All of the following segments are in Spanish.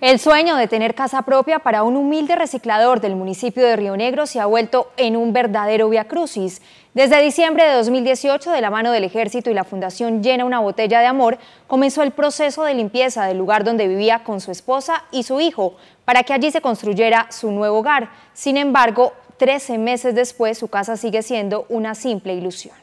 El sueño de tener casa propia para un humilde reciclador del municipio de Río Negro se ha vuelto en un verdadero crucis. Desde diciembre de 2018, de la mano del Ejército y la Fundación Llena una Botella de Amor, comenzó el proceso de limpieza del lugar donde vivía con su esposa y su hijo, para que allí se construyera su nuevo hogar. Sin embargo, 13 meses después, su casa sigue siendo una simple ilusión.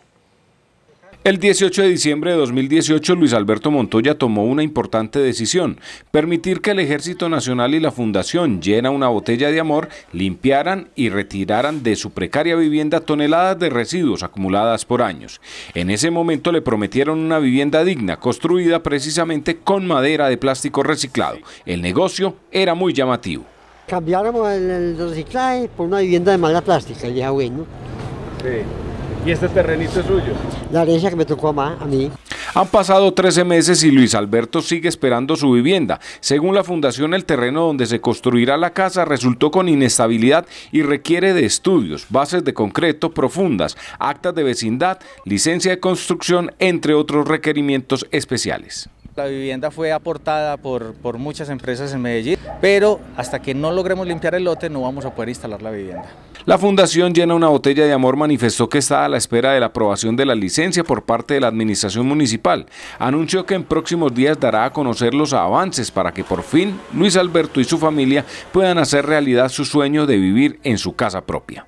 El 18 de diciembre de 2018, Luis Alberto Montoya tomó una importante decisión, permitir que el Ejército Nacional y la Fundación Llena una Botella de Amor limpiaran y retiraran de su precaria vivienda toneladas de residuos acumuladas por años. En ese momento le prometieron una vivienda digna, construida precisamente con madera de plástico reciclado. El negocio era muy llamativo. Cambiáramos el, reciclaje por una vivienda de mala plástica, ya ah, bueno. Sí. ¿Y este terrenito es suyo? La herencia que me tocó a mí. Han pasado 13 meses y Luis Alberto sigue esperando su vivienda. Según la fundación, el terreno donde se construirá la casa resultó con inestabilidad y requiere de estudios, bases de concreto profundas, actas de vecindad, licencia de construcción, entre otros requerimientos especiales. La vivienda fue aportada por, por muchas empresas en Medellín, pero hasta que no logremos limpiar el lote no vamos a poder instalar la vivienda. La Fundación Llena una Botella de Amor manifestó que está a la espera de la aprobación de la licencia por parte de la Administración Municipal. Anunció que en próximos días dará a conocer los avances para que por fin Luis Alberto y su familia puedan hacer realidad su sueño de vivir en su casa propia.